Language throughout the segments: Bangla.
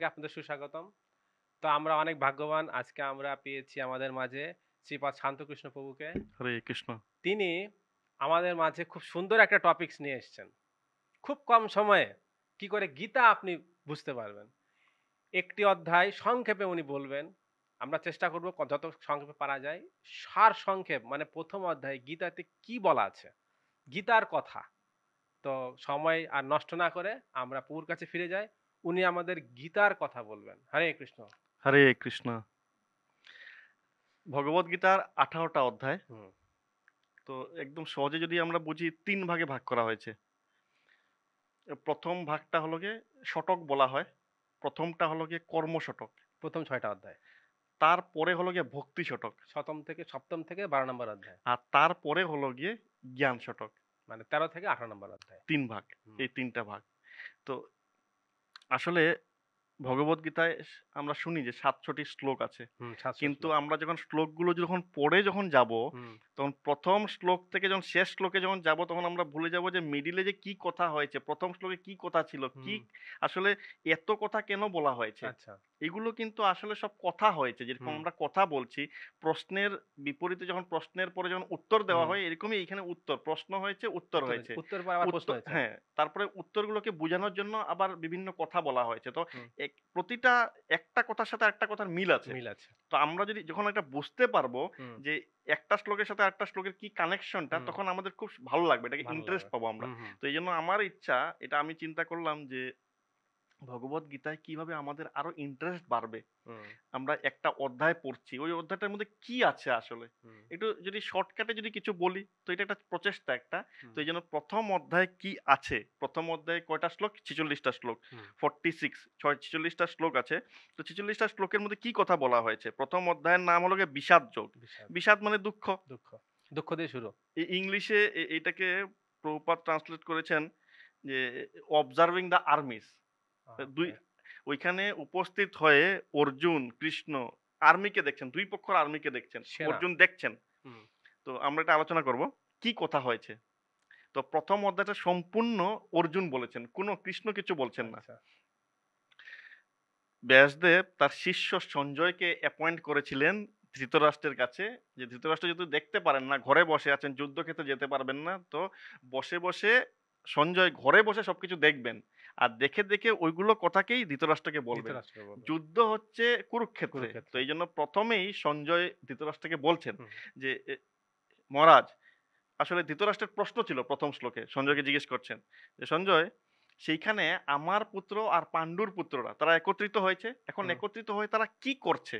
থেকে আপনাদের সুস্বাগতম তো আমরা অনেক ভাগ্যবান আজকে আমরা পেয়েছি আমাদের মাঝে শ্রীপাদ শান্তকৃষ্ণ প্রভুকে হরে কৃষ্ণ তিনি আমাদের মাঝে খুব সুন্দর একটা টপিকস নিয়ে এসছেন খুব কম সময়ে কি করে গীতা আপনি বুঝতে পারবেন একটি অধ্যায় সংক্ষেপে উনি বলবেন আমরা চেষ্টা করব যত সংক্ষেপে পারা যায় সার সংক্ষেপ মানে প্রথম অধ্যায় গীতাতে কি বলা আছে গীতার কথা তো সময় আর নষ্ট না করে আমরা পুর কাছে ফিরে যাই উনি আমাদের গীতার কথা বলবেন হরে কৃষ্ণ হরে কৃষ্ণ ভগবত গীতার আঠারোটা অধ্যায় তো একদম সহজে যদি আমরা বুঝি তিন ভাগে ভাগ করা হয়েছে প্রথম ভাগটা হলো গিয়ে শটক বলা হয় প্রথমটা হলো গিয়ে শটক প্রথম ছয়টা অধ্যায় তারপরে হলো গিয়ে ভক্তি শটক সপ্তম থেকে সপ্তম থেকে বারো নম্বর অধ্যায় আর তারপরে হলো গিয়ে জ্ঞান শটক মানে তেরো থেকে আঠারো নম্বর অধ্যায় তিন ভাগ এই তিনটা ভাগ তো আসলে ভগবদ্গীতায় আমরা শুনি যে সাতশোটি শ্লোক আছে কিন্তু আমরা যখন শ্লোকগুলো যখন পড়ে যখন যাব তখন প্রথম শ্লোক থেকে যখন শেষ শ্লোকে যখন যাব তখন আমরা ভুলে যাব যে মিডিলে যে কি কথা হয়েছে প্রথম শ্লোকে কি কথা ছিল কি আসলে এত কথা কেন বলা হয়েছে আচ্ছা এগুলো কিন্তু আসলে সব কথা হয়েছে যেরকম আমরা কথা বলছি প্রশ্নের বিপরীতে যখন প্রশ্নের পরে যখন উত্তর দেওয়া হয় এরকমই এখানে উত্তর প্রশ্ন হয়েছে উত্তর হয়েছে উত্তর হ্যাঁ তারপরে উত্তরগুলোকে বোঝানোর জন্য আবার বিভিন্ন কথা বলা হয়েছে তো প্রতিটা একটা কথার সাথে একটা কথার মিল আছে মিল আছে তো আমরা যদি যখন একটা বুঝতে পারবো যে একটা শ্লোকের সাথে একটা শ্লোকের কি কানেকশনটা তখন আমাদের খুব ভালো লাগবে এটাকে ইন্টারেস্ট পাবো আমরা তো এই জন্য আমার ইচ্ছা এটা আমি চিন্তা করলাম যে ভগবত গীতায় কিভাবে আমাদের আরো ইন্টারেস্ট বাড়বে আমরা একটা অধ্যায় পড়ছি ওই অধ্যায়টার মধ্যে কি আছে আসলে একটু যদি শর্টকাটে যদি কিছু বলি তো এটা একটা প্রচেষ্টা একটা তো এই জন্য প্রথম অধ্যায়ে কি আছে প্রথম অধ্যায় কয়টা শ্লোক ছিচল্লিশটা শ্লোক ফর্টি সিক্স ছয় ছিচল্লিশটা শ্লোক আছে তো ছিচল্লিশটা শ্লোকের মধ্যে কি কথা বলা হয়েছে প্রথম অধ্যায়ের নাম হলো বিষাদ যোগ বিষাদ মানে দুঃখ দুঃখ দুঃখ দিয়ে শুরু ইংলিশে এটাকে প্রপার ট্রান্সলেট করেছেন যে অবজার্ভিং দ্য আর্মিস দুই হ্যাঁ। ওইখানে উপস্থিত হয়ে অর্জুন কৃষ্ণ আর্মিকে দেখছেন দুই পক্ষের আর্মিকে দেখছেন অর্জুন দেখছেন তো আমরা এটা আলোচনা করব কি কথা হয়েছে তো প্রথম অধ্যায়টা সম্পূর্ণ অর্জুন বলেছেন কোন কৃষ্ণ কিছু বলছেন না আচ্ছা। ব্যাসদেব তার শিষ্য সঞ্জয়কে অ্যাপয়েন্ট করেছিলেন ধৃতরাষ্ট্রের কাছে যে ধৃতরাষ্ট্র যদি দেখতে পারেন না ঘরে বসে আছেন যুদ্ধক্ষেত্রে যেতে পারবেন না তো বসে বসে সঞ্জয় ঘরে বসে সবকিছু দেখবেন আর দেখে দেখে ওইগুলো কথাকেই ধৃতরাষ্ট্রকে বলবে যুদ্ধ হচ্ছে কুরুক্ষেত্রে তো এই জন্য প্রথমেই সঞ্জয় ধৃতরাষ্ট্রকে বলছেন যে মহারাজ আসলে ধৃতরাষ্ট্রের প্রশ্ন ছিল প্রথম শ্লোকে সঞ্জয়কে জিজ্ঞেস করছেন যে সঞ্জয় সেইখানে আমার পুত্র আর পাণ্ডুর পুত্ররা তারা একত্রিত হয়েছে এখন একত্রিত হয়ে তারা কি করছে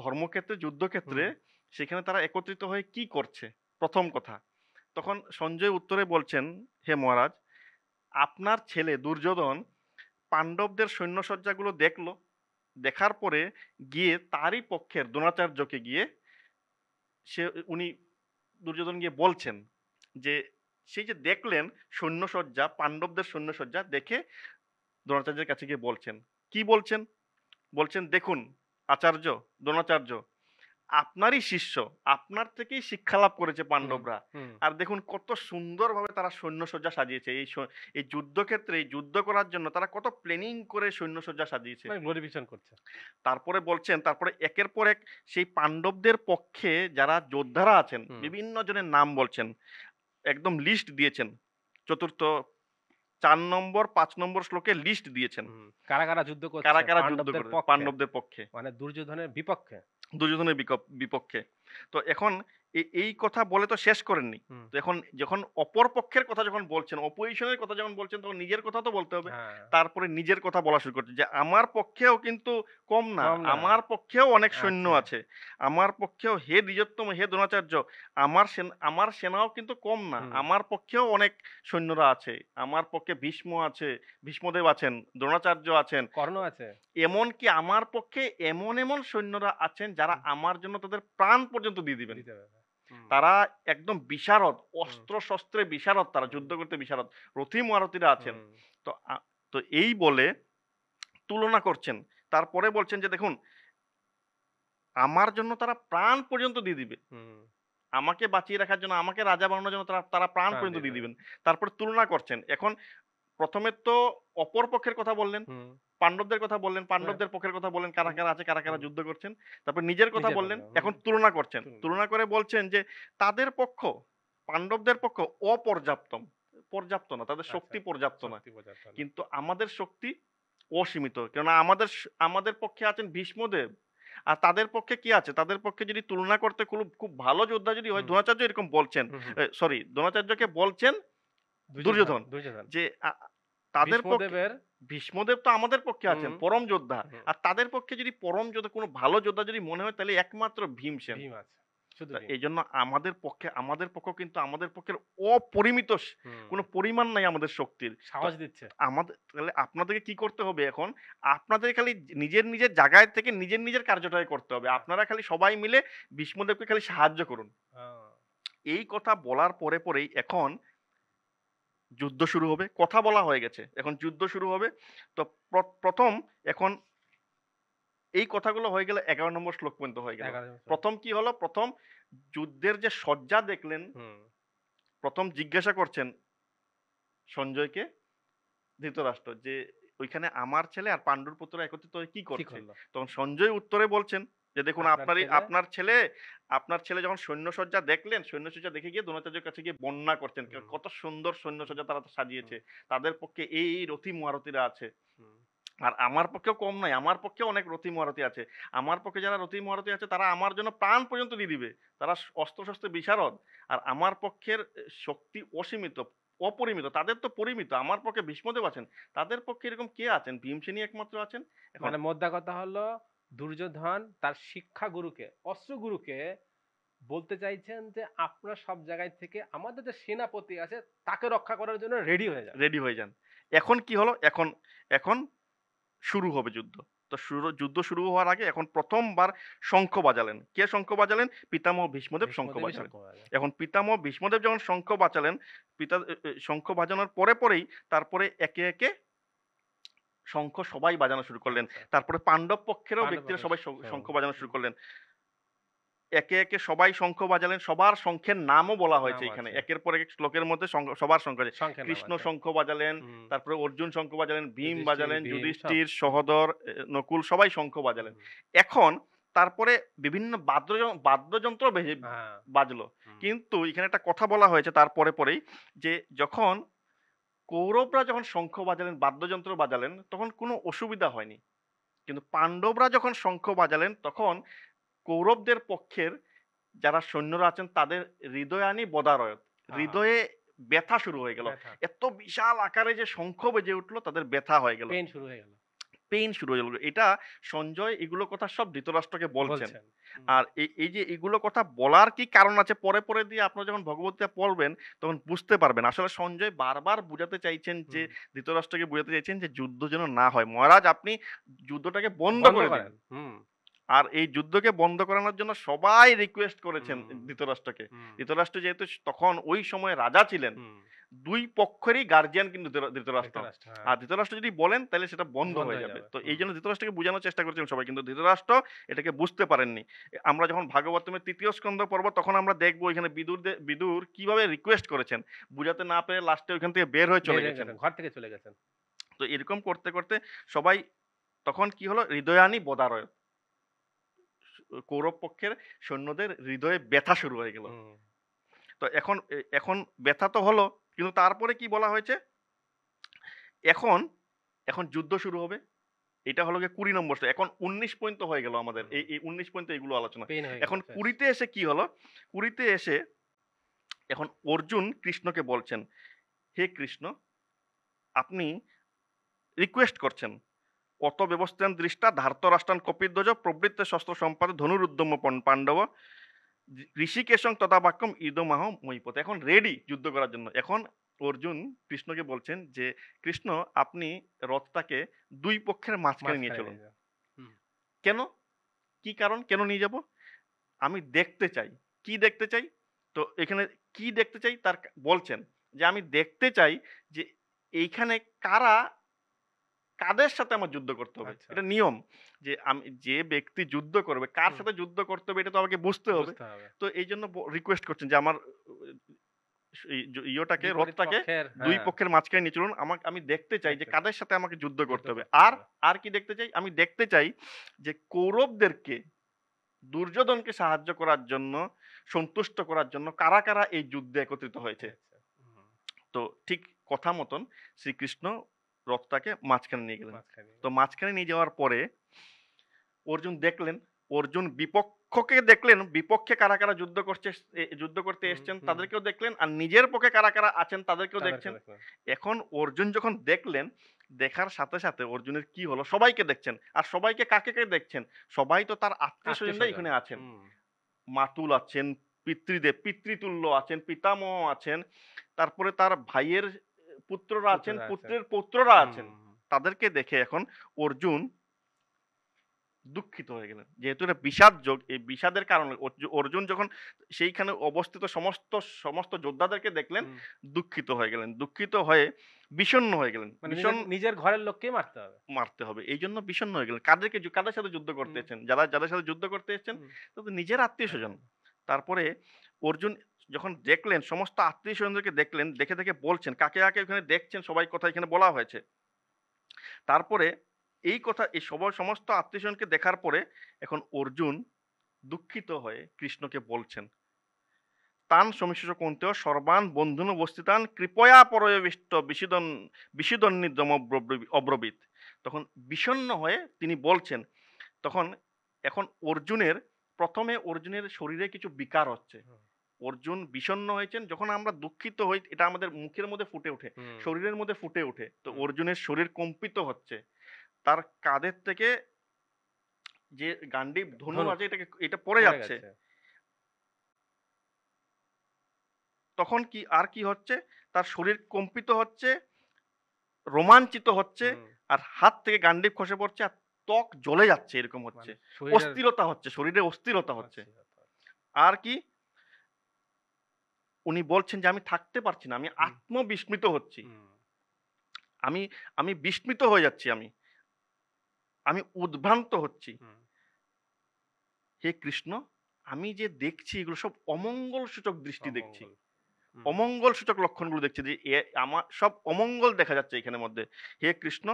ধর্মক্ষেত্রে যুদ্ধক্ষেত্রে সেখানে তারা একত্রিত হয়ে কি করছে প্রথম কথা তখন সঞ্জয় উত্তরে বলছেন হে মহারাজ আপনার ছেলে দুর্যোধন পাণ্ডবদের সৈন্যসজ্জাগুলো দেখলো দেখার পরে গিয়ে তারই পক্ষের দ্রোণাচার্যকে গিয়ে সে উনি দুর্যোধন গিয়ে বলছেন যে সেই যে দেখলেন সৈন্যসজ্জা পাণ্ডবদের সৈন্যসজ্জা দেখে দ্রোণাচার্যের কাছে গিয়ে বলছেন কি বলছেন বলছেন দেখুন আচার্য দ্রোণাচার্য আপনারই শিষ্য আপনার থেকেই শিক্ষা লাভ করেছে পাণ্ডবরা আর দেখুন কত সুন্দরভাবে তারা সৈন্যসজ্জা সাজিয়েছে এই এই যুদ্ধক্ষেত্রে এই যুদ্ধ করার জন্য তারা কত প্ল্যানিং করে সৈন্যসজ্জা সাজিয়েছে মানে করছে তারপরে বলছেন তারপরে একের পর এক সেই পাণ্ডবদের পক্ষে যারা যোদ্ধারা আছেন বিভিন্ন জনের নাম বলছেন একদম লিস্ট দিয়েছেন চতুর্থ চার নম্বর পাঁচ নম্বর শ্লোকে লিস্ট দিয়েছেন কারা কারা যুদ্ধ কারা কারা যুদ্ধ পাণ্ডবদের পক্ষে মানে দুর্যোধনের বিপক্ষে দুর্যোধনের বিপক্ষে তো এখন এই কথা বলে তো শেষ করেননি তো এখন যখন অপর পক্ষের কথা যখন বলছেন অপোজিশনের কথা যখন বলছেন তখন নিজের কথা তো বলতে হবে হ্যাঁ। তারপরে নিজের কথা বলা শুরু করছে যে আমার পক্ষেও কিন্তু কম না আমার পক্ষেও অনেক সৈন্য আচ্ছা। আছে আমার পক্ষেও হে দ্বিজোত্তম হে দ্রোণাচার্য আমার আমার সেনাও কিন্তু কম না আমার পক্ষেও অনেক সৈন্যরা আছে আমার পক্ষে ভীষ্ম আছে ভীষ্মদেব আছেন দ্রোণাচার্য আছেন কর্ণ আছে এমন কি আমার পক্ষে এমন এমন সৈন্যরা আছেন যারা আমার জন্য তাদের প্রাণ পর্যন্ত পর্যন্ত দিয়ে দিবেন তারা একদম বিশারদ অস্ত্র শস্ত্রে বিশারদ তারা যুদ্ধ করতে বিশারদ রথি মহারথীরা আছেন তো তো এই বলে তুলনা করছেন তারপরে বলছেন যে দেখুন আমার জন্য তারা প্রাণ পর্যন্ত দিয়ে দিবে আমাকে বাঁচিয়ে রাখার জন্য আমাকে রাজা বানানোর জন্য তারা তারা প্রাণ পর্যন্ত দিয়ে দিবেন তারপর তুলনা করছেন এখন প্রথমে তো অপর পক্ষের কথা বললেন পাণ্ডবদের কথা বললেন হ্যাঁ। পাণ্ডবদের পক্ষের কথা বললেন কারা কারা আছে কারা কারা যুদ্ধ করছেন তারপর নিজের কথা বললেন এখন তুলনা করছেন তুলনা করে বলছেন যে তাদের পক্ষ পাণ্ডবদের পক্ষ অপর্যাপ্ত পর্যাপ্ত না তাদের আচ্ছা, শক্তি পর্যাপ্ত না কিন্তু আমাদের শক্তি অসীমিত কেননা আমাদের আমাদের পক্ষে আছেন ভীষ্মদেব আর তাদের পক্ষে কি আছে তাদের পক্ষে যদি তুলনা করতে খুব খুব ভালো যোদ্ধা যদি হয় দ্রোণাচার্য এরকম বলছেন সরি দ্রোণাচার্যকে বলছেন দুর্যোধন যে তাদের ভীষ্মদেব তো আমাদের পক্ষে আছেন পরম যোদ্ধা আর তাদের পক্ষে যদি পরম যোদ্ধা কোনো ভালো যোদ্ধা যদি মনে হয় তাহলে একমাত্র ভীমসেন এই জন্য আমাদের পক্ষে আমাদের পক্ষ কিন্তু আমাদের পক্ষের অপরিমিত কোনো পরিমাণ নাই আমাদের শক্তির সাহস দিচ্ছে আমাদের তাহলে আপনাদেরকে কি করতে হবে এখন আপনাদের খালি নিজের নিজের জায়গায় থেকে নিজের নিজের কার্যটাই করতে হবে হ্যাঁ। আপনারা খালি সবাই মিলে বিষ্ণুদেবকে খালি সাহায্য করুন এই কথা বলার পরে পরেই এখন যুদ্ধ শুরু হবে কথা বলা হয়ে গেছে এখন যুদ্ধ শুরু হবে তো প্রথম এখন এই কথাগুলো হয়ে গেলে এগারো নম্বর শ্লোক পর্যন্ত হয়ে গেল প্রথম কি হলো প্রথম যুদ্ধের যে সজ্জা দেখলেন প্রথম জিজ্ঞাসা করছেন সঞ্জয়কে ধৃতরাষ্ট্র যে ওইখানে আমার ছেলে আর পাণ্ডুর পুত্র একত্রিত হয়ে কি করছে তখন সঞ্জয় উত্তরে বলছেন যে দেখুন আপনারই আপনার ছেলে আপনার ছেলে যখন সৈন্যসজ্জা দেখলেন সৈন্যসজ্জা দেখে গিয়ে দোনাচার্যের কাছে গিয়ে বন্যা করতেন কত সুন্দর সৈন্যসজ্জা তারা সাজিয়েছে তাদের পক্ষে এই এই রথি মহারথীরা আছে আর আমার পক্ষেও কম নাই আমার পক্ষে অনেক রতি মহারতি আছে আমার পক্ষে যারা রতি মহারতি আছে তারা আমার জন্য প্রাণ পর্যন্ত দিয়ে দিবে তারা অস্ত্র শস্ত্র বিশারদ আর আমার পক্ষের শক্তি অসীমিত অপরিমিত তাদের তো পরিমিত আমার পক্ষে ভীষ্মদেব আছেন তাদের পক্ষে এরকম কে আছেন ভীমসেনী একমাত্র আছেন মানে মোদ্দা কথা হলো দুর্যোধন তার শিক্ষা গুরুকে অস্ত্রগুরুকে বলতে চাইছেন যে আপনার সব জায়গায় থেকে আমাদের যে সেনাপতি আছে তাকে রক্ষা করার জন্য রেডি হয়ে যান রেডি হয়ে যান এখন কি হলো এখন এখন শুরু হবে যুদ্ধ তো শুরু যুদ্ধ শুরু হওয়ার আগে এখন প্রথমবার শঙ্খ বাজালেন কে শঙ্খ বাজালেন পিতামহ ভীষ্মদেব শঙ্খ বাজালেন এখন পিতামহ ভীষ্মদেব যখন শঙ্খ বাজালেন পিতা শঙ্খ বাজানোর পরে পরেই তারপরে একে একে শঙ্খ সবাই বাজানো শুরু করলেন আচ্ছা। তারপরে পাণ্ডব পক্ষেরও ব্যক্তিরা সবাই শঙ্খ বাজানো শুরু করলেন একে একে সবাই শঙ্খ বাজালেন সবার শঙ্খের নামও বলা হয়েছে এখানে একের পর এক শ্লোকের মধ্যে সবার শঙ্খ কৃষ্ণ শঙ্খ বাজালেন তারপরে অর্জুন শঙ্খ বাজালেন ভীম বাজালেন যুধিষ্ঠির সহদর নকুল সবাই শঙ্খ বাজালেন এখন তারপরে বিভিন্ন বাদ্য বাদ্যযন্ত্র হ্যাঁ। বাজলো কিন্তু এখানে একটা কথা বলা হয়েছে তারপরে পরেই যে যখন কৌরবরা যখন শঙ্খ বাজালেন বাদ্যযন্ত্র বাজালেন তখন কোনো অসুবিধা হয়নি কিন্তু পাণ্ডবরা যখন শঙ্খ বাজালেন তখন কৌরবদের পক্ষের যারা সৈন্যরা আছেন তাদের হৃদয়ানি বদারয়ত হৃদয়ে ব্যথা শুরু হয়ে গেল এত বিশাল আকারে যে শঙ্খ বেজে উঠলো তাদের ব্যথা হয়ে গেল শুরু হয়ে গেল পেইন শুরু হয়ে গেল এটা সঞ্জয় এগুলো কথা সব ধৃতরাষ্ট্রকে বলছেন আর এই যে এগুলো কথা বলার কি কারণ আছে পরে পরে দিয়ে আপনারা যখন ভগবতীয়া পড়বেন তখন বুঝতে পারবেন আসলে সঞ্জয় বারবার বুঝাতে চাইছেন যে ধৃতরাষ্ট্রকে বুঝাতে চাইছেন যে যুদ্ধ যেন না হয় মহারাজ আপনি যুদ্ধটাকে বন্ধ করে দেন আর এই যুদ্ধকে বন্ধ করানোর জন্য সবাই রিকোয়েস্ট করেছেন ধৃতরাষ্ট্রকে ধৃতরাষ্ট্র যেহেতু তখন ওই সময় রাজা ছিলেন দুই পক্ষেরই গার্জিয়ান কিন্তু ধৃতরাষ্ট্র হ্যাঁ। আর ধৃতরাষ্ট্র যদি বলেন তাহলে সেটা বন্ধ হয়ে যাবে তো এই জন্য ধৃতরাষ্ট্রকে বোঝানোর চেষ্টা করেছিলেন সবাই কিন্তু ধৃতরাষ্ট্র এটাকে বুঝতে পারেননি আমরা যখন ভাগবতমের তৃতীয় স্কন্ধ পর্ব তখন আমরা দেখবো এখানে বিদুর বিদুর কিভাবে রিকোয়েস্ট করেছেন বুঝাতে না পেরে লাস্টে ওইখান থেকে বের হয়ে চলে গেছেন ঘর থেকে চলে গেছেন তো এরকম করতে করতে সবাই তখন কি হলো হৃদয়ানি বদারয় কৌরব পক্ষের সৈন্যদের হৃদয়ে ব্যথা শুরু হয়ে গেল তো এখন এখন ব্যথা তো হলো কিন্তু তারপরে কি বলা হয়েছে এখন এখন যুদ্ধ শুরু হবে এটা হলো গিয়ে কুড়ি নম্বর এখন উনিশ পয়েন্ট হয়ে গেল আমাদের এই এই উনিশ পয়েন্ট এইগুলো আলোচনা এখন হ্যাঁ। কুড়িতে এসে কি হলো কুড়িতে এসে এখন অর্জুন কৃষ্ণকে বলছেন হে কৃষ্ণ আপনি রিকোয়েস্ট করছেন অত ব্যবস্থান দৃষ্টা ধার্ত রাষ্ট্রান কপিধ্বজ প্রবৃত্তে শস্ত্র সম্পাদে ধনুরুদ্যম পাণ্ডব ঋষিকেশং তথাবাক্যম ইদমাহ মহিপথ এখন রেডি যুদ্ধ করার জন্য এখন অর্জুন কৃষ্ণকে বলছেন যে কৃষ্ণ আপনি রথটাকে দুই পক্ষের মাঝখানে নিয়ে চলুন কেন কি কারণ কেন নিয়ে যাব আমি দেখতে চাই কি দেখতে চাই তো এখানে কি দেখতে চাই তার বলছেন যে আমি দেখতে চাই যে এইখানে কারা কাদের সাথে আমার যুদ্ধ করতে হবে আচ্ছা। এটা নিয়ম যে আমি যে ব্যক্তি যুদ্ধ করবে কার সাথে যুদ্ধ করতে হবে এটা তো আমাকে বুঝতে হবে তো এই জন্য রিকোয়েস্ট করছেন যে আমার ইয়োটাকে রথটাকে দুই হ্যাঁ। পক্ষের মাঝখানে নিয়ে চলুন আমাকে আমি দেখতে চাই যে কাদের সাথে আমাকে যুদ্ধ করতে হবে আর আর কি দেখতে চাই আমি দেখতে চাই যে কৌরবদেরকে দুর্যোধনকে সাহায্য করার জন্য সন্তুষ্ট করার জন্য কারা কারা এই যুদ্ধে একত্রিত হয়েছে আচ্ছা। তো ঠিক কথা মতন শ্রীকৃষ্ণ রথটাকে মাঝখানে নিয়ে গেলেন তো মাঝখানে নিয়ে যাওয়ার পরে অর্জুন দেখলেন অর্জুন বিপক্ষকে দেখলেন বিপক্ষে কারা কারা যুদ্ধ করছে যুদ্ধ করতে এসছেন তাদেরকেও দেখলেন আর নিজের পক্ষে কারা কারা আছেন তাদেরকেও দেখছেন এখন অর্জুন যখন দেখলেন দেখার সাথে সাথে অর্জুনের কি হলো সবাইকে দেখছেন আর সবাইকে কাকে কাকে দেখছেন সবাই তো তার আত্মীয় স্বজনরা এখানে আছেন মাতুল আছেন পিতৃদেব পিতৃতুল্য আছেন পিতামহ আছেন তারপরে তার ভাইয়ের পুত্ররা আছেন পুত্রের পুত্ররা আছেন তাদেরকে দেখে এখন অর্জুন দুঃখিত হয়ে গেলেন যেহেতু এটা বিষাদ যোগ এই বিষাদের কারণে অর্জুন যখন সেইখানে অবস্থিত সমস্ত সমস্ত যোদ্ধাদেরকে দেখলেন দুঃখিত হয়ে গেলেন দুঃখিত হয়ে বিষণ্ণ হয়ে গেলেন ভীষণ মানে নিজের ঘরের লোককে মারতে হবে মারতে হবে এই জন্য বিষণ্ণ হয়ে গেলেন কাদেরকে কাদের সাথে যুদ্ধ করতে এসেছেন যারা যাদের সাথে যুদ্ধ করতে এসেছেন তাদের নিজের আত্মীয় স্বজন তারপরে অর্জুন যখন দেখলেন সমস্ত আত্মীয় স্বজনদেরকে দেখলেন দেখে দেখে বলছেন কাকে কাকে ওখানে দেখছেন সবাই কথা এখানে বলা হয়েছে তারপরে এই কথা এই সবাই সমস্ত আত্মীয় স্বজনকে দেখার পরে এখন অর্জুন দুঃখিত হয়ে কৃষ্ণকে বলছেন তান সমীশ্য কোনতেও সর্বান বন্ধুন বস্তিতান কৃপয়া পরয়বিষ্ট বিষিদন বিষিদন্নিদম অব্রবিত তখন বিষণ্ন হয়ে তিনি বলছেন তখন এখন অর্জুনের প্রথমে অর্জুনের শরীরে কিছু বিকার হচ্ছে অর্জুন বিষণ্ন হয়েছেন যখন আমরা দুঃখিত হই এটা আমাদের মুখের মধ্যে ফুটে ওঠে শরীরের মধ্যে ফুটে ওঠে তো অর্জুনের শরীর কম্পিত হচ্ছে তার কাঁধের থেকে যে গান্ডি ধনু আছে এটাকে এটা পড়ে যাচ্ছে তখন কি আর কি হচ্ছে তার শরীর কম্পিত হচ্ছে রোমাঞ্চিত হচ্ছে আর হাত থেকে গান্ডিপ খসে পড়ছে আর ত্বক জ্বলে যাচ্ছে এরকম মানে হচ্ছে অস্থিরতা হচ্ছে শরীরে অস্থিরতা হচ্ছে আর কি উনি বলছেন যে আমি থাকতে পারছি না আমি আত্মবিস্মিত হচ্ছি আমি আমি বিস্মিত হয়ে যাচ্ছি আমি আমি উদ্ভ্রান্ত হচ্ছি হে কৃষ্ণ আমি যে দেখছি এগুলো সব অমঙ্গল সূচক দৃষ্টি দেখছি অমঙ্গল সূচক লক্ষণগুলো দেখছি যে আমার সব অমঙ্গল দেখা যাচ্ছে এখানের মধ্যে হে কৃষ্ণ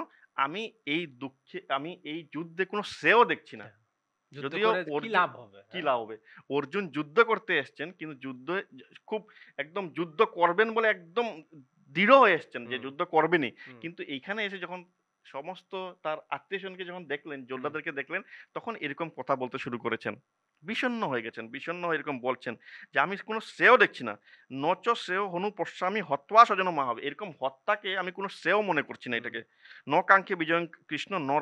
আমি এই দুঃখে আমি এই যুদ্ধে কোনো শ্রেয় দেখছি না হ্যাঁ। যদিও কি লাভ হবে কি হ্যাঁ? লাভ হবে অর্জুন যুদ্ধ করতে এসছেন কিন্তু যুদ্ধ খুব একদম যুদ্ধ করবেন বলে একদম দৃঢ় হয়ে এসছেন যে যুদ্ধ করবেনই কিন্তু এইখানে এসে যখন সমস্ত তার আত্মীয় স্বজনকে যখন দেখলেন যোদ্ধাদেরকে দেখলেন তখন এরকম কথা বলতে শুরু করেছেন বিষণ্ন হয়ে গেছেন বিষণ্ন হয়ে এরকম বলছেন যে আমি কোনো শ্রেয় দেখছি না নচ শ্রেয় হনু পশ্চামী হত্যা স্বজন মা হবে এরকম হত্যাকে আমি কোনো শ্রেয় মনে করছি না এটাকে ন কাঙ্ক্ষে বিজয় কৃষ্ণ ন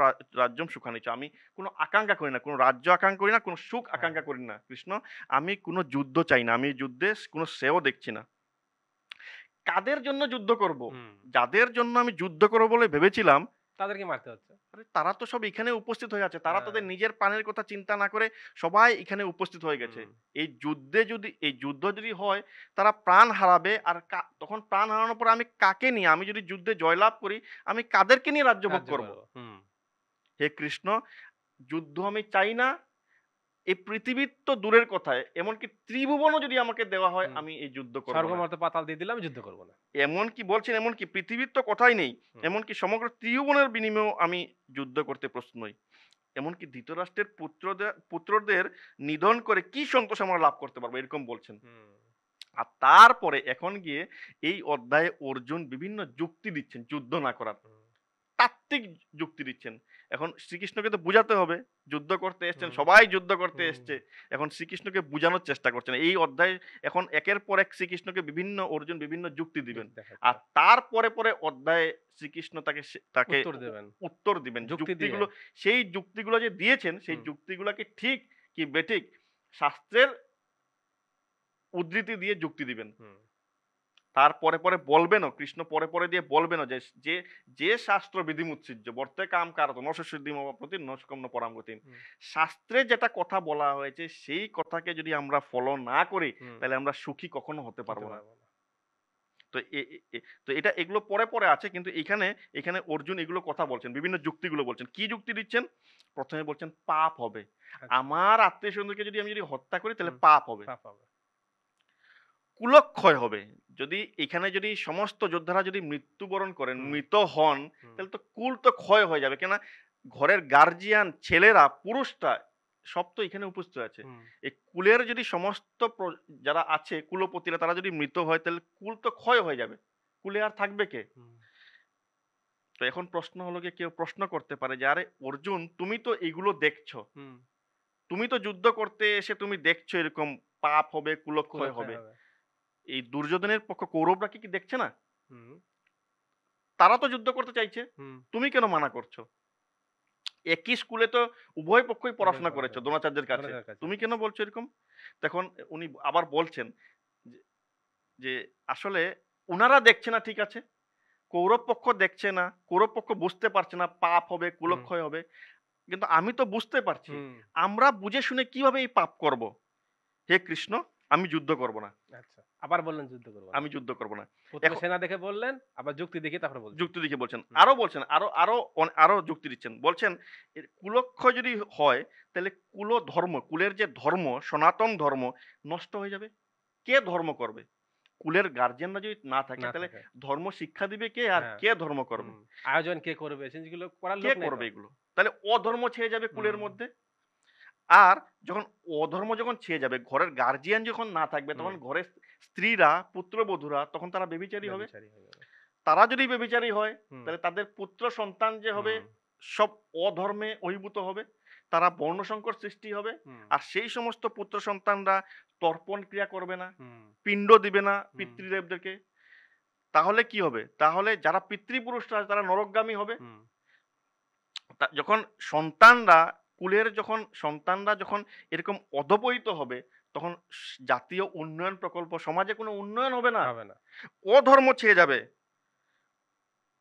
রাজ্যম সুখানিচ আমি কোনো আকাঙ্ক্ষা করি না কোনো রাজ্য আকাঙ্ক্ষা করি না কোনো সুখ হ্যাঁ। আকাঙ্ক্ষা করি না কৃষ্ণ আমি কোনো যুদ্ধ চাই না আমি যুদ্ধে কোনো শ্রেয় দেখছি না কাদের জন্য যুদ্ধ করব যাদের জন্য আমি যুদ্ধ করব বলে ভেবেছিলাম তাদেরকে মারতে হচ্ছে আরে তারা তো সব এখানে উপস্থিত হয়ে আছে তারা হ্যাঁ। তাদের নিজের প্রাণের কথা চিন্তা না করে সবাই এখানে উপস্থিত হয়ে গেছে এই যুদ্ধে যদি এই যুদ্ধ যদি হয় তারা প্রাণ হারাবে আর তখন প্রাণ হারানোর পর আমি কাকে নিয়ে আমি যদি যুদ্ধে জয়লাভ করি আমি কাদেরকে নিয়ে রাজ্যভোগ করবো হে কৃষ্ণ যুদ্ধ আমি চাই না এই পৃথিবীর তো দূরের কথায় এমনকি ত্রিভুবনও যদি আমাকে দেওয়া হয় আমি এই যুদ্ধ করবো স্বর্গমর্ত পাতাল দিয়ে দিলাম যুদ্ধ করবো না এমনকি বলছেন এমনকি পৃথিবীর তো কথাই নেই এমনকি সমগ্র ত্রিভুবনের বিনিময়েও আমি যুদ্ধ করতে প্রস্তুত নই এমনকি ধৃতরাষ্ট্রের পুত্রদের পুত্রদের নিধন করে কি সন্তোষ আমরা লাভ করতে পারবো এরকম বলছেন আর তারপরে এখন গিয়ে এই অধ্যায়ে অর্জুন বিভিন্ন যুক্তি দিচ্ছেন যুদ্ধ না করার তাত্ত্বিক যুক্তি দিচ্ছেন এখন শ্রীকৃষ্ণকে তো বুঝাতে হবে যুদ্ধ করতে এসছেন সবাই যুদ্ধ করতে এসছে এখন শ্রীকৃষ্ণকে বুঝানোর চেষ্টা করছেন এই অধ্যায় এখন একের পর এক শ্রীকৃষ্ণকে বিভিন্ন অর্জুন বিভিন্ন যুক্তি দিবেন আর তার পরে পরে অধ্যায়ে শ্রীকৃষ্ণ তাকে তাকে উত্তর দিবেন যুক্তিগুলো সেই যুক্তিগুলো যে দিয়েছেন সেই যুক্তিগুলো কি ঠিক কি বেঠিক শাস্ত্রের উদ্ধৃতি দিয়ে যুক্তি দিবেন তার পরে পরে বলবেনও কৃষ্ণ পরে পরে দিয়ে বলবেনও যে যে যে শাস্ত্র বিধিমুৎসিজ্য বর্তে কাম কারত নশ্বরদিম প্রতি নস্কম্ন পরামগতিম শাস্ত্রে যেটা কথা বলা হয়েছে সেই কথাকে যদি আমরা ফলো না করি তাহলে আমরা সুখী কখনো হতে পারবো না তো তো এটা এগুলো পরে পরে আছে কিন্তু এখানে এখানে অর্জুন এগুলো কথা বলছেন বিভিন্ন যুক্তিগুলো বলছেন কি যুক্তি দিচ্ছেন প্রথমে বলছেন পাপ হবে আচ্ছা। আমার আত্মীয় স্বজনকে যদি আমি যদি হত্যা করি তাহলে পাপ হবে পাপ হবে কুলক্ষয় হবে যদি এখানে যদি সমস্ত যোদ্ধারা যদি মৃত্যুবরণ করেন মৃত হন তাহলে তো কুল তো ক্ষয় হয়ে যাবে কেন ঘরের গার্জিয়ান ছেলেরা পুরুষটা সব তো এখানে উপস্থিত আছে এই কুলের যদি সমস্ত যারা আছে কুলপতিরা তারা যদি মৃত হয় তাহলে কুল তো ক্ষয় হয়ে যাবে কুলে আর থাকবে কে তো এখন প্রশ্ন হলো যে কেউ প্রশ্ন করতে পারে যে আরে অর্জুন তুমি তো এগুলো দেখছো তুমি তো যুদ্ধ করতে এসে তুমি দেখছো এরকম পাপ হবে কুলক্ষয় হবে এই দুর্যোধনের পক্ষ কৌরবরা কি দেখছে না তারা তো যুদ্ধ করতে চাইছে তুমি কেন মানা করছো একই স্কুলে তো উভয় পক্ষই পড়াশোনা করেছো দ্রোণাচার্যের কাছে তুমি কেন বলছো এরকম তখন উনি আবার বলছেন যে আসলে উনারা দেখছে না ঠিক আছে কৌরব পক্ষ দেখছে না কৌরব পক্ষ বুঝতে পারছে না পাপ হবে কুলক্ষয় হবে কিন্তু আমি তো বুঝতে পারছি আমরা বুঝে শুনে কিভাবে এই পাপ করব হে কৃষ্ণ আমি যুদ্ধ করব না আচ্ছা আবার বললেন যুদ্ধ করব আমি যুদ্ধ করব না সেনা দেখে বললেন আবার যুক্তি দেখে তারপরে বলছেন যুক্তি দেখে বলছেন আরো বলছেন আরো আরো আরো যুক্তি দিচ্ছেন বলছেন কুলক্ষ যদি হয় তাহলে কুল ধর্ম কুলের যে ধর্ম সনাতন ধর্ম নষ্ট হয়ে যাবে কে ধর্ম করবে কুলের গার্জিয়ানরা যদি না থাকে তাহলে ধর্ম শিক্ষা দিবে কে আর হ্যাঁ। কে ধর্ম করবে আয়োজন কে করবে সেগুলো করার কে করবে এগুলো তাহলে অধর্ম ছেয়ে যাবে কুলের মধ্যে আর যখন অধর্ম যখন ছেয়ে যাবে ঘরের গার্জিয়ান যখন না থাকবে তখন ঘরের স্ত্রীরা পুত্রবধূরা তখন তারা বেবিচারী হবে তারা যদি বেবিচারী হয় তাহলে তাদের পুত্র সন্তান যে হবে সব অধর্মে অভিভূত হবে তারা বর্ণসংকট সৃষ্টি হবে আর সেই সমস্ত পুত্র সন্তানরা তর্পণ ক্রিয়া করবে না পিণ্ড দিবে না পিতৃদেবদেরকে তাহলে কি হবে তাহলে যারা পিতৃপুরুষরা তারা নরকগামী হবে যখন সন্তানরা কুলের যখন সন্তানরা যখন এরকম অধপতিত হবে তখন জাতীয় উন্নয়ন প্রকল্প সমাজে কোনো উন্নয়ন হবে না হবে না অধর্ম ছেয়ে যাবে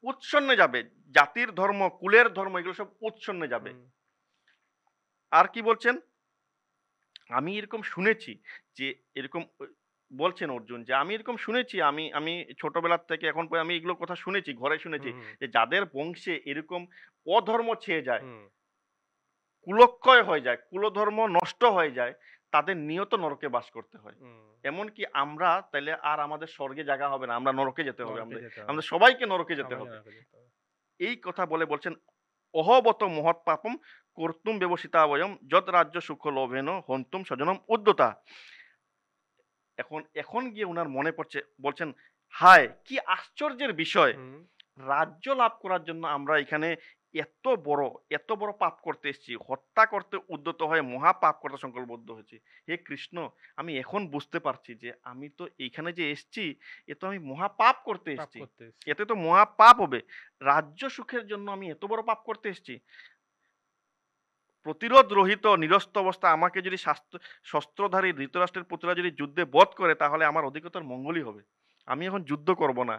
উচ্ছন্নে যাবে জাতির ধর্ম কুলের ধর্ম এগুলো সব উচ্ছন্নে যাবে আর কি বলছেন আমি এরকম শুনেছি যে এরকম বলছেন অর্জুন যে আমি এরকম শুনেছি আমি আমি ছোটবেলার থেকে এখন আমি এগুলো কথা শুনেছি ঘরে শুনেছি যে যাদের বংশে এরকম অধর্ম ছেয়ে যায় কুলক্ষয় হয়ে যায় কুলধর্ম নষ্ট হয়ে যায় তাদের নিয়ত নরকে বাস করতে হয় এমনকি আমরা তাহলে আর আমাদের স্বর্গে জায়গা হবে না আমরা নরকে যেতে হবে আমাদের সবাইকে নরকে যেতে হবে এই কথা বলে বলছেন অহবত মহৎ পাপম কর্তুম ব্যবসিতা বয়ম যত রাজ্য সুখ লোভেন হন্তুম স্বজনম উদ্যতা এখন এখন গিয়ে উনার মনে পড়ছে বলছেন হায় কি আশ্চর্যের বিষয় রাজ্য লাভ করার জন্য আমরা এখানে এত বড় এত বড় পাপ করতে এসেছি হত্যা করতে উদ্যত হয়ে মহাপাপ করতে সংকল্পবদ্ধ হয়েছি হে কৃষ্ণ আমি এখন বুঝতে পারছি যে আমি তো এইখানে যে এসছি এ তো আমি মহাপাপ করতে এসছি এতে তো মহাপাপ হবে রাজ্য সুখের জন্য আমি এত বড় পাপ করতে এসছি প্রতিরোধ রহিত নিরস্ত অবস্থা আমাকে যদি শাস্ত্র শস্ত্রধারী ধৃতরাষ্ট্রের পুত্রা যদি যুদ্ধে বধ করে তাহলে আমার অধিকতর মঙ্গলই হবে আমি এখন যুদ্ধ করব না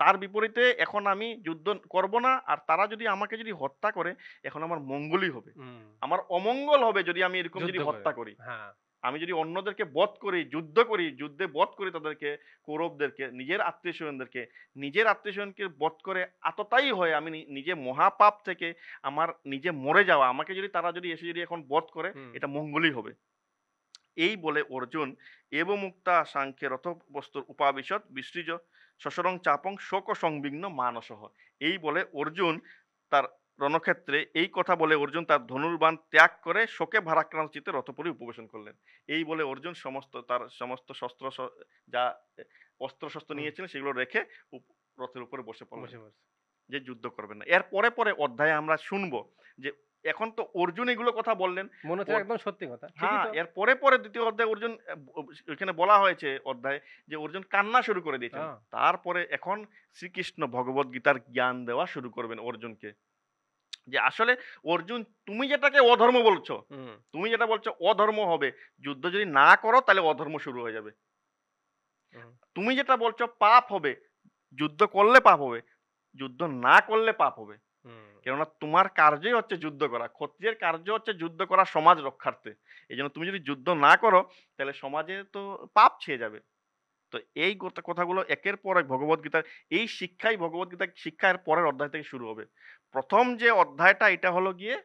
তার বিপরীতে এখন আমি যুদ্ধ করব না আর তারা যদি আমাকে যদি হত্যা করে এখন আমার মঙ্গলই হবে আমার অমঙ্গল হবে যদি আমি এরকম যদি হত্যা করি হ্যাঁ। আমি যদি অন্যদেরকে বধ করি যুদ্ধ করি যুদ্ধে বধ করি তাদেরকে কৌরবদেরকে নিজের আত্মীয় স্বজনদেরকে নিজের আত্মীয় স্বজনকে বধ করে আততাই হয় আমি নিজে মহাপাপ থেকে আমার নিজে মরে যাওয়া আমাকে যদি তারা যদি এসে যদি এখন বধ করে এটা মঙ্গলই হবে এই বলে অর্জুন এবমুক্তা সাংখ্যে রথবস্তুর উপাবিশদ বিসৃজ সশরং চাপং শোক সংবিঘ্ন মানসহ এই বলে অর্জুন তার রণক্ষেত্রে এই কথা বলে অর্জুন তার ধনুর্বান ত্যাগ করে শোকে ভারাক্রান্ত চিতে রথপুরি উপবেশন করলেন এই বলে অর্জুন সমস্ত তার সমস্ত শস্ত্র যা অস্ত্র শস্ত্র নিয়েছিলেন সেগুলো রেখে রথের উপরে বসে পড়লেন যে যুদ্ধ করবেন না এর পরে পরে অধ্যায়ে আমরা শুনবো যে এখন তো অর্জুন এগুলো কথা বললেন মনে হচ্ছে একদম সত্যি কথা হ্যাঁ এর পরে পরে দ্বিতীয় অধ্যায় অর্জুন এখানে বলা হয়েছে অধ্যায় যে অর্জুন কান্না শুরু করে দিয়েছেন হ্যাঁ। তারপরে এখন শ্রীকৃষ্ণ ভগবত গীতার জ্ঞান দেওয়া শুরু করবেন অর্জুনকে যে আসলে অর্জুন তুমি যেটাকে অধর্ম বলছো তুমি যেটা বলছো অধর্ম হবে যুদ্ধ যদি না করো তাহলে অধর্ম শুরু হয়ে যাবে তুমি যেটা বলছো পাপ হবে যুদ্ধ করলে পাপ হবে যুদ্ধ না করলে পাপ হবে কেননা তোমার কার্যই হচ্ছে যুদ্ধ করা ক্ষত্রিয়ের কার্য হচ্ছে যুদ্ধ করা সমাজ রক্ষার্থে এই জন্য তুমি যদি যুদ্ধ না করো তাহলে সমাজে তো পাপ ছেয়ে যাবে তো এই কথাগুলো একের পর এক ভগবদ্গীতার এই শিক্ষাই ভগবদ্গীতা শিক্ষা এর পরের অধ্যায় থেকে শুরু হবে প্রথম যে অধ্যায়টা এটা হলো গিয়ে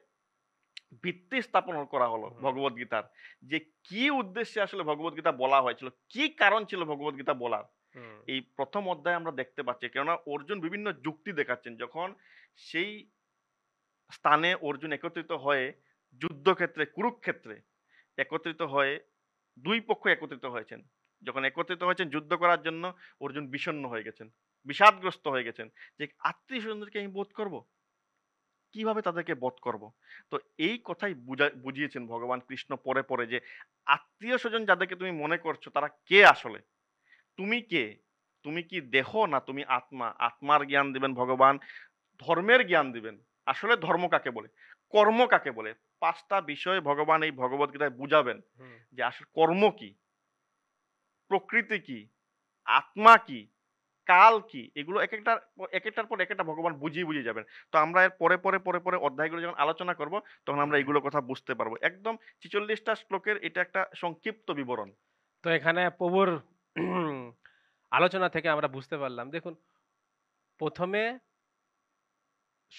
ভিত্তি স্থাপন করা হলো ভগবদ্গীতার যে কি উদ্দেশ্যে আসলে ভগবদ্গীতা বলা হয়েছিল কি কারণ ছিল ভগবদ্গীতা বলার এই প্রথম অধ্যায়ে আমরা দেখতে পাচ্ছি কেননা অর্জুন বিভিন্ন যুক্তি দেখাচ্ছেন যখন সেই স্থানে অর্জুন একত্রিত হয়ে যুদ্ধক্ষেত্রে কুরুক্ষেত্রে একত্রিত হয়ে দুই পক্ষ একত্রিত হয়েছেন যখন একত্রিত হয়েছেন যুদ্ধ করার জন্য অর্জুন বিষণ্ন হয়ে গেছেন বিষাদগ্রস্ত হয়ে গেছেন যে আত্মীয় স্বজনদেরকে আমি বোধ করব কিভাবে তাদেরকে বধ করব তো এই কথাই বুঝা বুঝিয়েছেন ভগবান কৃষ্ণ পরে পরে যে আত্মীয় স্বজন যাদেরকে তুমি মনে করছো তারা কে আসলে তুমি কে তুমি কি দেহ না তুমি আত্মা আত্মার জ্ঞান দিবেন ভগবান ধর্মের জ্ঞান দিবেন আসলে ধর্ম কাকে বলে কর্ম কাকে বলে পাঁচটা বিষয় ভগবান এই ভগবত গীতায় বুঝাবেন যে আসলে কর্ম কি প্রকৃতি কি আত্মা কি কাল কি এগুলো এক একটা এক একটার পর এক একটা ভগবান বুঝিয়ে বুঝিয়ে যাবেন তো আমরা এর পরে পরে পরে পরে অধ্যায়গুলো যখন আলোচনা করব তখন আমরা এগুলো কথা বুঝতে পারবো একদম ছিচল্লিশটা শ্লোকের এটা একটা সংক্ষিপ্ত বিবরণ তো এখানে প্রভুর আলোচনা থেকে আমরা বুঝতে পারলাম দেখুন প্রথমে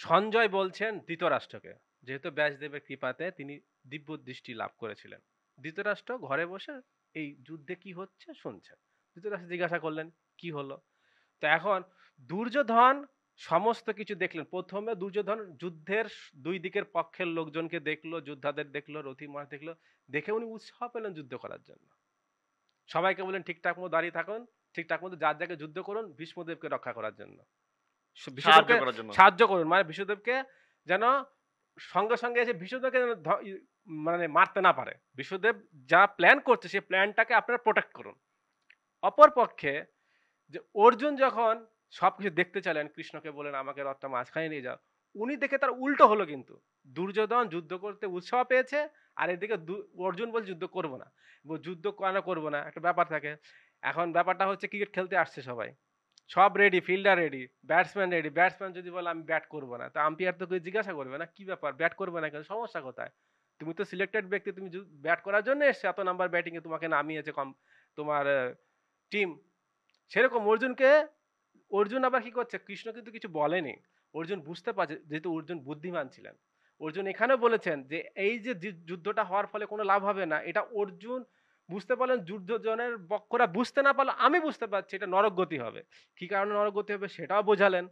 সঞ্জয় বলছেন ধৃতরাষ্ট্রকে যেহেতু ব্যাসদেবের কৃপাতে তিনি দিব্য দৃষ্টি লাভ করেছিলেন ধৃতরাষ্ট্র ঘরে বসে এই যুদ্ধে কি হচ্ছে শুনছেন ধৃতরাষ্ট্র জিজ্ঞাসা করলেন কি হলো তো এখন দুর্যোধন সমস্ত কিছু দেখলেন প্রথমে দুর্যোধন যুদ্ধের দুই দিকের পক্ষের লোকজনকে দেখলো যোদ্ধাদের দেখলো রথি মহারাজ দেখলো দেখে উনি উৎসাহ পেলেন যুদ্ধ করার জন্য সবাইকে বলেন ঠিকঠাক মতো দাঁড়িয়ে থাকুন ঠিকঠাক মতো যার জায়গায় যুদ্ধ করুন ভীষ্মদেবকে রক্ষা করার জন্য সাহায্য করুন মানে বিষ্ণুদেবকে যেন সঙ্গে সঙ্গে এসে বিষ্ণুদেবকে যেন মানে মারতে না পারে বিষ্ণুদেব যা প্ল্যান করছে সেই প্ল্যানটাকে আপনারা প্রোটেক্ট করুন অপরপক্ষে যে অর্জুন যখন সব কিছু দেখতে চাইলেন কৃষ্ণকে বলেন আমাকে রথটা মাঝখানে নিয়ে যাও উনি দেখে তার উল্টো হলো কিন্তু দুর্যোধন যুদ্ধ করতে উৎসাহ পেয়েছে আর এদিকে অর্জুন বলছে যুদ্ধ করবো না যুদ্ধ কেন করবো না একটা ব্যাপার থাকে এখন ব্যাপারটা হচ্ছে ক্রিকেট খেলতে আসছে সবাই সব ready fielder ready batsman ready batsman যদি বলে আমি ব্যাট করবো না তো আম্পিয়ার তো কেউ জিজ্ঞাসা করবে না কি ব্যাপার ব্যাট করবে না কেন সমস্যা কোথায় তুমি তো সিলেক্টেড ব্যক্তি তুমি ব্যাট করার জন্য এসছে এত নাম্বার ব্যাটিংয়ে তোমাকে নামিয়েছে কম তোমার টিম সেরকম অর্জুনকে অর্জুন আবার কি করছে কৃষ্ণ কিন্তু কিছু বলেনি অর্জুন বুঝতে পারছে যেহেতু অর্জুন বুদ্ধিমান ছিলেন অর্জুন এখানে বলেছেন যে এই যে যুদ্ধটা হওয়ার ফলে কোনো লাভ হবে না এটা অর্জুন বুঝতে পারলেন যুদ্ধজনের বক্ষরা বুঝতে না পারলে আমি বুঝতে পারছি এটা নরগতি হবে কি কারণে নরগতি হবে সেটাও বোঝালেন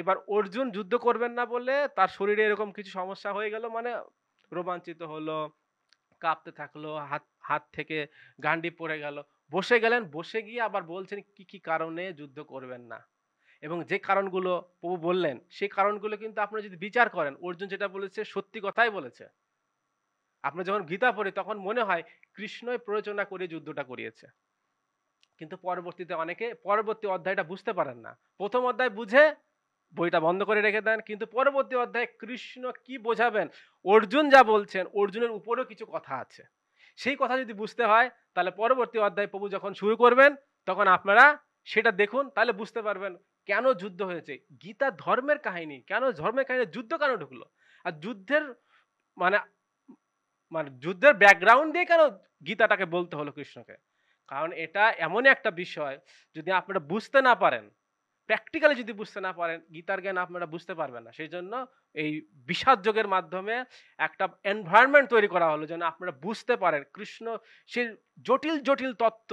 এবার অর্জুন যুদ্ধ করবেন না বলে তার শরীরে এরকম কিছু সমস্যা হয়ে গেল মানে রোমাঞ্চিত হলো কাঁপতে থাকলো হাত হাত থেকে গান্ডি পড়ে গেল বসে গেলেন বসে গিয়ে আবার বলছেন কি কি কারণে যুদ্ধ করবেন না এবং যে কারণগুলো প্রভু বললেন সেই কারণগুলো কিন্তু আপনারা যদি বিচার করেন অর্জুন যেটা বলেছে সত্যি কথাই বলেছে আপনারা যখন গীতা পড়ি তখন মনে হয় কৃষ্ণই প্ররোচনা করে যুদ্ধটা করিয়েছে কিন্তু পরবর্তীতে অনেকে পরবর্তী অধ্যায়টা বুঝতে পারেন না প্রথম অধ্যায় বুঝে বইটা বন্ধ করে রেখে দেন কিন্তু পরবর্তী অধ্যায়ে কৃষ্ণ কি বোঝাবেন অর্জুন যা বলছেন অর্জুনের উপরেও কিছু কথা আছে সেই কথা যদি বুঝতে হয় তাহলে পরবর্তী অধ্যায় প্রভু যখন শুরু করবেন তখন আপনারা সেটা দেখুন তাহলে বুঝতে পারবেন কেন যুদ্ধ হয়েছে গীতা ধর্মের কাহিনী কেন ধর্মের কাহিনী যুদ্ধ কেন ঢুকলো আর যুদ্ধের মানে মানে যুদ্ধের ব্যাকগ্রাউন্ড দিয়ে কেন গীতাটাকে বলতে হলো কৃষ্ণকে কারণ এটা এমন একটা বিষয় যদি আপনারা বুঝতে না পারেন প্র্যাকটিক্যালি যদি বুঝতে না পারেন গীতার জ্ঞান আপনারা বুঝতে পারবেন না সেই জন্য এই বিষাদ যোগের মাধ্যমে একটা এনভায়রনমেন্ট তৈরি করা হলো যেন আপনারা বুঝতে পারেন কৃষ্ণ সেই জটিল জটিল তত্ত্ব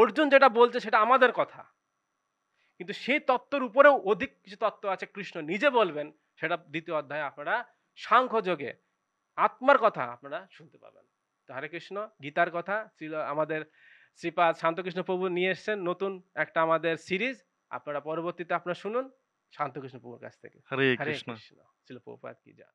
অর্জুন যেটা বলছে সেটা আমাদের কথা কিন্তু সেই তত্ত্বর উপরেও অধিক কিছু তত্ত্ব আছে কৃষ্ণ নিজে বলবেন সেটা দ্বিতীয় অধ্যায়ে আপনারা সাংখ্যযোগে আত্মার কথা আপনারা শুনতে পাবেন তো হরে কৃষ্ণ গীতার কথা ছিল আমাদের শ্রীপাদ শান্তকৃষ্ণ প্রভু নিয়ে এসছেন নতুন একটা আমাদের সিরিজ আপনারা পরবর্তীতে আপনারা শুনুন শান্তকৃষ্ণ প্রভুর কাছ থেকে হরে কৃষ্ণ ছিল প্রভুপাত কি যা